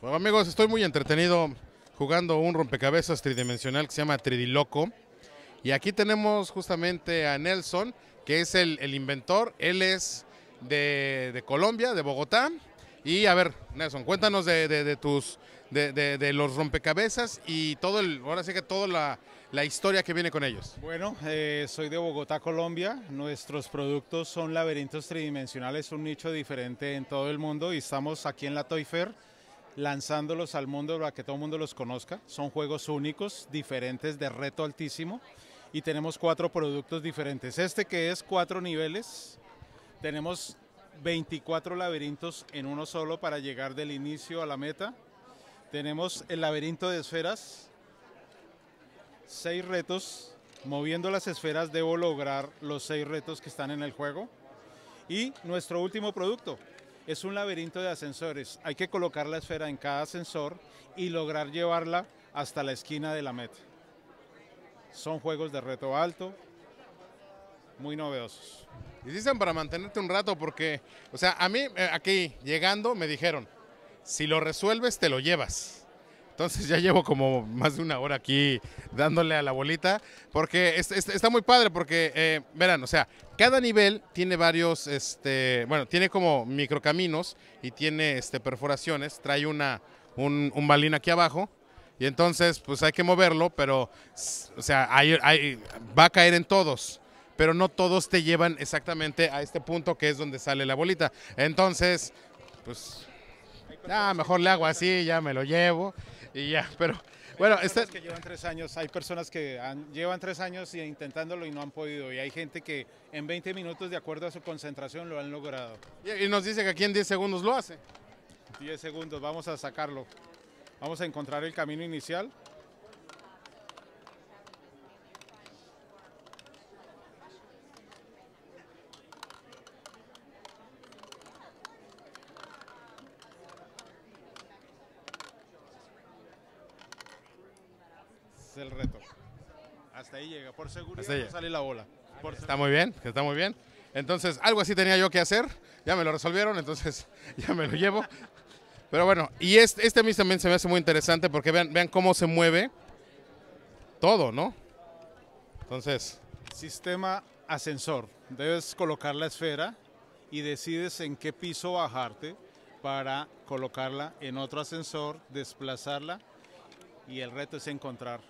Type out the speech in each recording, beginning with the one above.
Bueno, amigos, estoy muy entretenido jugando un rompecabezas tridimensional que se llama Tridiloco. Y aquí tenemos justamente a Nelson, que es el, inventor. Él es de, Colombia, de Bogotá. Y a ver, Nelson, cuéntanos de, tus de, los rompecabezas y todo ahora sí que toda la, historia que viene con ellos. Bueno, eh, soy de Bogotá, Colombia. Nuestros productos son laberintos tridimensionales, un nicho diferente en todo el mundo y estamos aquí en la Toy Fair lanzándolos al mundo para que todo el mundo los conozca. Son juegos únicos, diferentes, de reto altísimo. Y tenemos cuatro productos diferentes. Este que es cuatro niveles. Tenemos 24 laberintos en uno solo para llegar del inicio a la meta. Tenemos el laberinto de esferas. Seis retos. Moviendo las esferas debo lograr los seis retos que están en el juego. Y nuestro último producto, es un laberinto de ascensores. Hay que colocar la esfera en cada ascensor y lograr llevarla hasta la esquina de la meta. Son juegos de reto alto, muy novedosos. Y dicen para mantenerte un rato porque, o sea, a mí eh, aquí llegando me dijeron, si lo resuelves te lo llevas. Entonces ya llevo como más de una hora aquí dándole a la bolita, porque está muy padre, porque eh, verán, o sea, cada nivel tiene varios, este, bueno, tiene como micro caminos y tiene este, perforaciones, trae una, un, balín aquí abajo, y entonces pues hay que moverlo, pero, o sea, va a caer en todos pero no todos te llevan exactamente a este punto que es donde sale la bolita. Entonces, pues, ya mejor le hago así, ya me lo llevo. Y ya, pero bueno, hay este... que llevan tres años, hay personas que han, llevan tres años intentándolo y no han podido, y hay gente que en 20 minutos, de acuerdo a su concentración, lo han logrado. Y, y nos dice que aquí en 10 segundos lo hace. 10 segundos, vamos a sacarlo. Vamos a encontrar el camino inicial. el reto. Hasta ahí llega, por seguro no sale la bola. está muy bien, está muy bien. Entonces, algo así tenía yo que hacer, ya me lo resolvieron, entonces ya me lo llevo. Pero bueno, y este, este a mí también se me hace muy interesante porque vean, vean cómo se mueve todo, ¿no? Entonces. Sistema ascensor. Debes colocar la esfera y decides en qué piso bajarte para colocarla en otro ascensor, desplazarla y el reto es encontrar,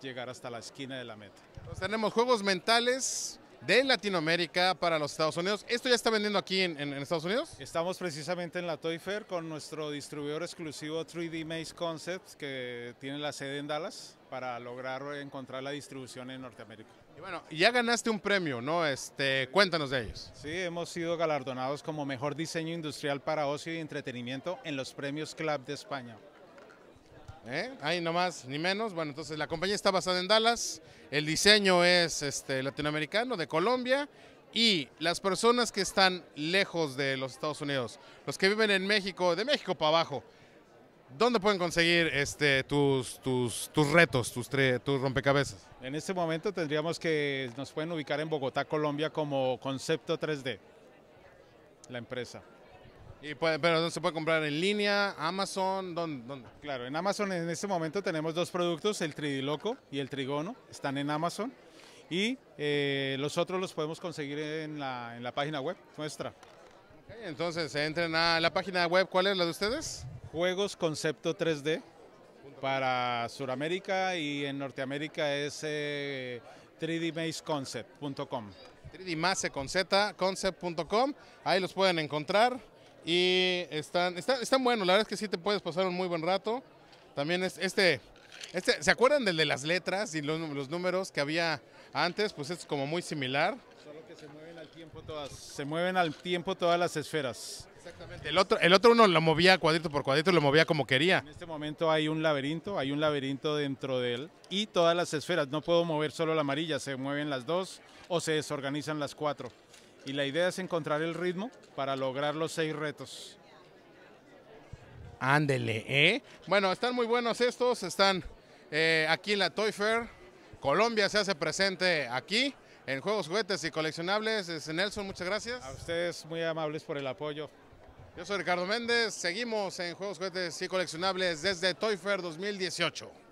llegar hasta la esquina de la meta. tenemos juegos mentales de Latinoamérica para los Estados Unidos. ¿Esto ya está vendiendo aquí en, Estados Unidos? Estamos precisamente en la Toy Fair con nuestro distribuidor exclusivo 3D Maze Concepts, que tiene la sede en Dallas, para lograr encontrar la distribución en Norteamérica. Y bueno, ya ganaste un premio, ¿no? Este, cuéntanos de ellos. Sí, hemos sido galardonados como mejor diseño industrial para ocio y entretenimiento en los premios Club de España. ¿Eh? Ahí más ni menos. Bueno, entonces la compañía está basada en Dallas, el diseño es este, latinoamericano, de Colombia, y las personas que están lejos de los Estados Unidos, los que viven en México, de México para abajo, ¿Dónde pueden conseguir este, tus, tus, retos, tus, tus rompecabezas? En este momento tendríamos que nos pueden ubicar en Bogotá, Colombia, como Concepto 3D, la empresa pero no se puede comprar en línea, Amazon, ¿dónde, Claro, en Amazon en este momento tenemos dos productos, el Loco y el Trigono, están en Amazon y eh, los otros los podemos conseguir en la, página web nuestra. entonces, entren a la página web, ¿cuál es la de ustedes? Juegos Concepto 3D para Sudamérica y en Norteamérica es 3dmaceconcept.com. 3 Concept.com ahí los pueden encontrar. Y están, están, están buenos, la verdad es que sí te puedes pasar un muy buen rato. También es este, este ¿se acuerdan del de las letras y los, los números que había antes? Pues es como muy similar. Solo que se mueven al tiempo todas, se mueven al tiempo todas las esferas. Exactamente. El otro, el otro uno lo movía cuadrito por cuadrito, lo movía como quería. En este momento hay un laberinto, hay un laberinto dentro de él y todas las esferas. No puedo mover solo la amarilla, se mueven las dos o se desorganizan las cuatro y la idea es encontrar el ritmo para lograr los seis retos. Ándele, ¿eh? Bueno, están muy buenos estos, están eh, aquí en la Toy Fair. Colombia se hace presente aquí en Juegos, Juguetes y Coleccionables. Es Nelson, muchas gracias. A ustedes muy amables por el apoyo. Yo soy Ricardo Méndez, seguimos en Juegos, Juguetes y Coleccionables desde Toy Fair 2018.